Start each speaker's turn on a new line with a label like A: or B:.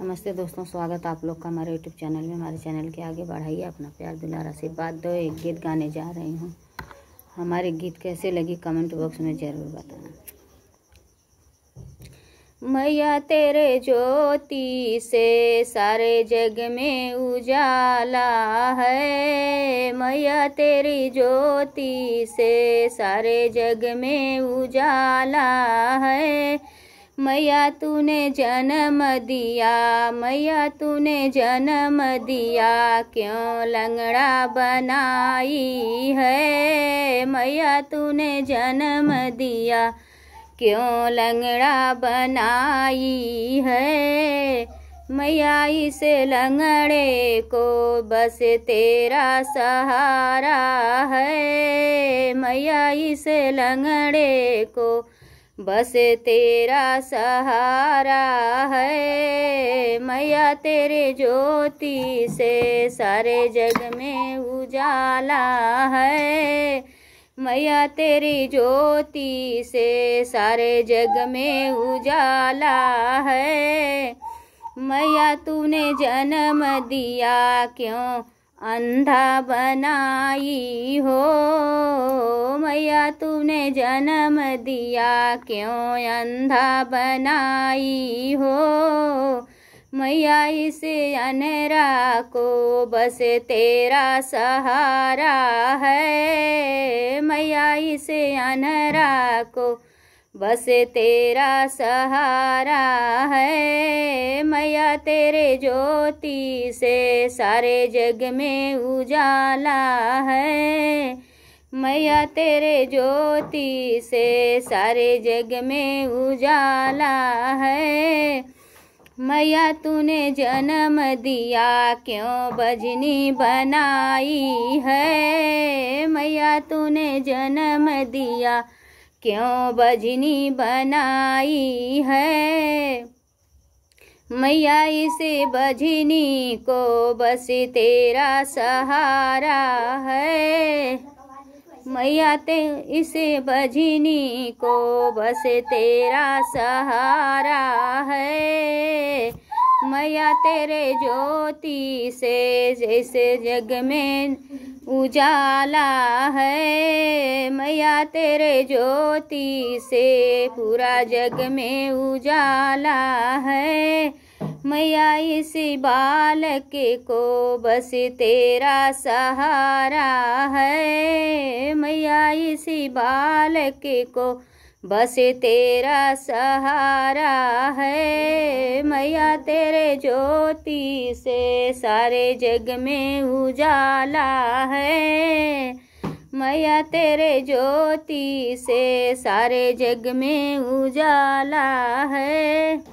A: नमस्ते दोस्तों स्वागत आप लोग का हमारे यूट्यूब चैनल में हमारे चैनल के आगे बढ़ाइए अपना प्यार दुलार आशीर्वाद दो एक गीत गाने जा रही हूँ हमारे गीत कैसे लगी कमेंट बॉक्स में ज़रूर बताना मैया तेरे ज्योति से सारे जग में उजाला है मैया तेरी ज्योति से सारे जग में उजाला है मैया तूने जन्म दिया मैया तूने जन्म दिया क्यों लंगड़ा बनाई है मैया तूने जन्म दिया क्यों लंगड़ा बनाई है मैया इस लंगड़े को बस तेरा सहारा है मैया इस लंगड़े को बस तेरा सहारा है मैया तेरे ज्योति से सारे जग में उजाला है मैया तेरी ज्योति से सारे जग में उजाला है मैया तूने जन्म दिया क्यों अंधा बनाई हो मैया तूने जन्म दिया क्यों अंधा बनाई हो मैया इस अनरा को बस तेरा सहारा है मैया इस अनरा को बस तेरा सहारा है छाया तेरे ज्योति से सारे जग में उजाला है मैया तेरे ज्योति से सारे जग में उजाला है मैया तूने जन्म दिया क्यों बजनी बनाई है मैया तूने जन्म दिया क्यों बजनी बनाई है मैया इस बजनी को बस तेरा सहारा है मैया ते इस बजनी को बस तेरा सहारा है मैया तेरे ज्योति से जैसे जग में उजाला है मैया तेरे ज्योति से पूरा जग में उजाला है मैया इसी बालक को बस तेरा सहारा है मैया इसी बालक को बस तेरा सहारा है मैया तेरे ज्योति से सारे जग में उजाला है मैया तेरे ज्योति से सारे जग में उजाला है